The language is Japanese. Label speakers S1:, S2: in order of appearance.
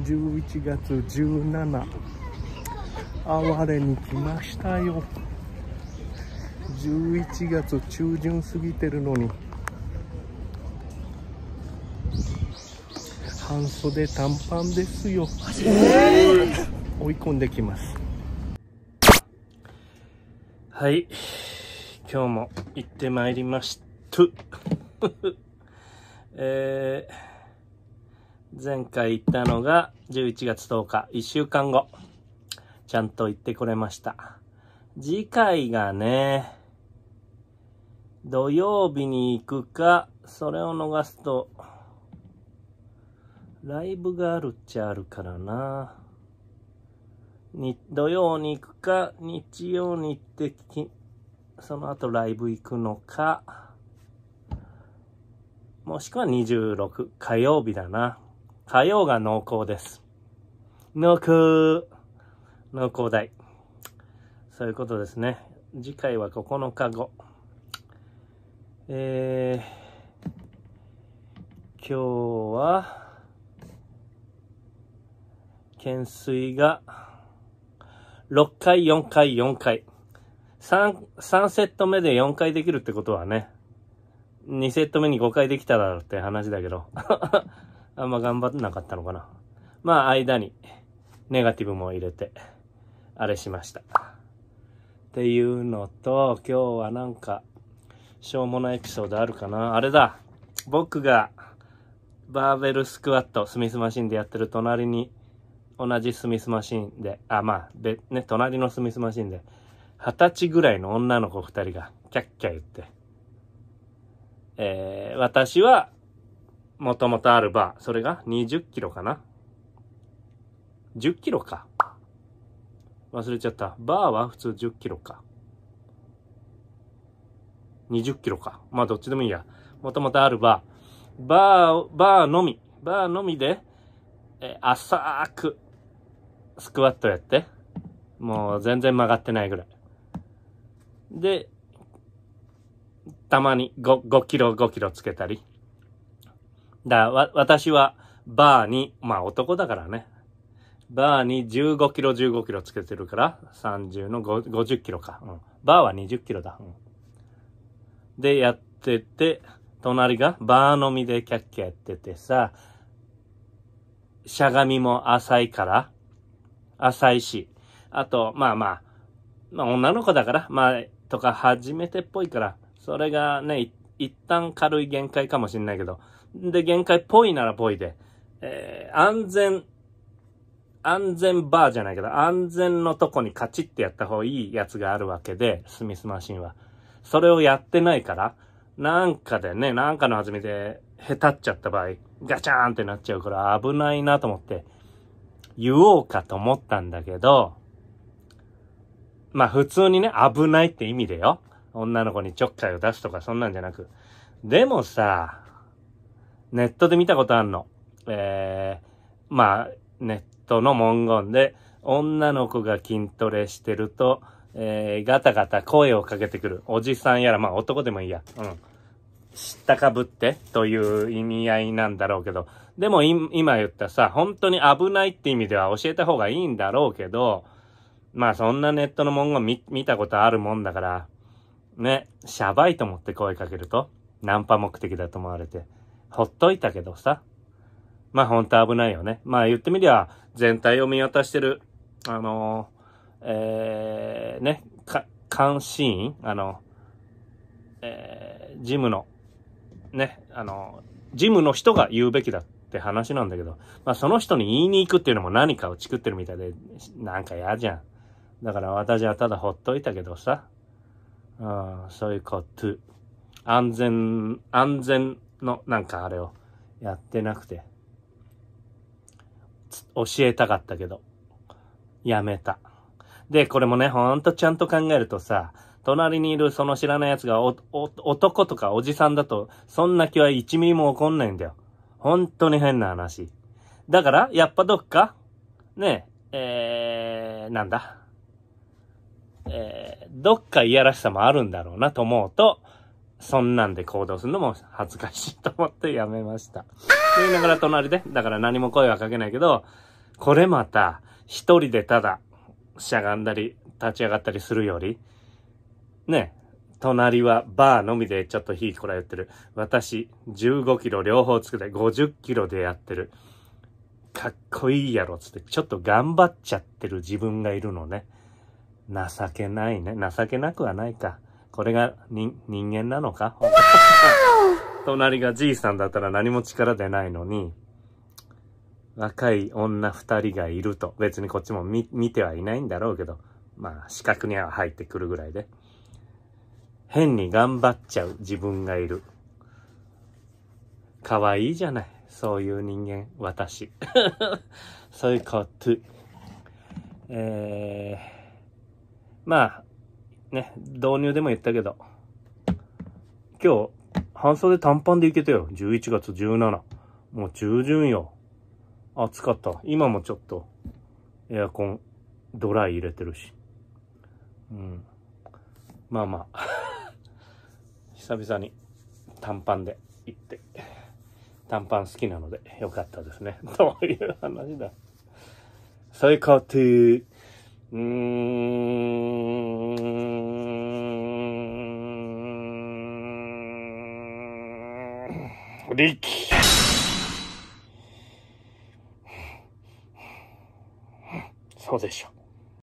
S1: 11月17哀れに来ましたよ11月中旬過ぎてるのに半袖短パンですよ、えー、追い込んできますはい今日も行ってまいりました えー前回行ったのが11月10日、1週間後。ちゃんと行ってこれました。次回がね、土曜日に行くか、それを逃すと、ライブがあるっちゃあるからな。に、土曜に行くか、日曜に行ってき、その後ライブ行くのか、もしくは26火曜日だな。火曜が濃厚です。濃厚。濃厚大。そういうことですね。次回は9日後。えー、今日は、懸垂が、6回、4回、4回。3、3セット目で4回できるってことはね、2セット目に5回できたらって話だけど。あんま頑張んなかったのかな。まあ、間に、ネガティブも入れて、あれしました。っていうのと、今日はなんか、しょうもないエピソードあるかな。あれだ。僕が、バーベルスクワット、スミスマシンでやってる隣に、同じスミスマシンで、あ、まあ、で、ね、隣のスミスマシンで、二十歳ぐらいの女の子二人が、キャッキャ言って、えー、私は、もともとあるバー、それが20キロかな ?10 キロか。忘れちゃった。バーは普通10キロか。20キロか。まあどっちでもいいや。もともとあるバー。バー、バーのみ。バーのみで、え、浅く、スクワットやって。もう全然曲がってないぐらい。で、たまに 5, 5キロ5キロつけたり。だわ、私はバーに、まあ男だからね。バーに15キロ15キロつけてるから、30の50キロか。うん。バーは20キロだ。うん。で、やってて、隣がバー飲みでキャッキャやっててさ、しゃがみも浅いから、浅いし、あと、まあまあ、まあ女の子だから、まあ、とか初めてっぽいから、それがね、一旦軽い限界かもしんないけど、で、限界っぽいならぽいで、えー、安全、安全バーじゃないけど、安全のとこにカチってやった方がいいやつがあるわけで、スミスマシンは。それをやってないから、なんかでね、なんかの弾みで、へたっちゃった場合、ガチャーンってなっちゃうから危ないなと思って、言おうかと思ったんだけど、まあ普通にね、危ないって意味でよ。女の子にちょっかいを出すとかそんなんじゃなく。でもさ、ネットで見たことあんの。えー、まあ、ネットの文言で、女の子が筋トレしてると、えー、ガタガタ声をかけてくる。おじさんやら、まあ男でもいいや。うん。知ったかぶってという意味合いなんだろうけど。でも今言ったさ、本当に危ないって意味では教えた方がいいんだろうけど、まあそんなネットの文言見たことあるもんだから、ね、シャバいと思って声かけると、ナンパ目的だと思われて、ほっといたけどさ。まあほんと危ないよね。まあ言ってみりゃ、全体を見渡してる、あのー、えー、ね、か、監視員あの、えー、ジムの、ね、あの、ジムの人が言うべきだって話なんだけど、まあその人に言いに行くっていうのも何かを作ってるみたいで、なんか嫌じゃん。だから私はただほっといたけどさ。あそういうこと。安全、安全の、なんかあれをやってなくて。教えたかったけど、やめた。で、これもね、ほんとちゃんと考えるとさ、隣にいるその知らない奴が男とかおじさんだと、そんな気は1ミリも起こんないんだよ。本当に変な話。だから、やっぱどっか、ねえ、えー、なんだ。えー、どっかいやらしさもあるんだろうなと思うと、そんなんで行動するのも恥ずかしいと思ってやめました。と言いながら隣で、だから何も声はかけないけど、これまた、一人でただ、しゃがんだり、立ち上がったりするより、ね、隣はバーのみでちょっと火こらえてる。私、15キロ両方つけて50キロでやってる。かっこいいやろつって、ちょっと頑張っちゃってる自分がいるのね。情けないね。情けなくはないか。これが人間なのか隣がじいさんだったら何も力出ないのに、若い女二人がいると。別にこっちも見見てはいないんだろうけど、まあ、視覚には入ってくるぐらいで。変に頑張っちゃう自分がいる。可愛いじゃない。そういう人間、私。そういうこと。えーまあ、ね、導入でも言ったけど、今日、半袖短パンで行けたよ。11月17。もう中旬よ。暑かった。今もちょっと、エアコン、ドライ入れてるし。うん。まあまあ 久々に短パンで行って。短パン好きなのでよかったですね。という話だ。最高ってうーん。力。そうでしょう。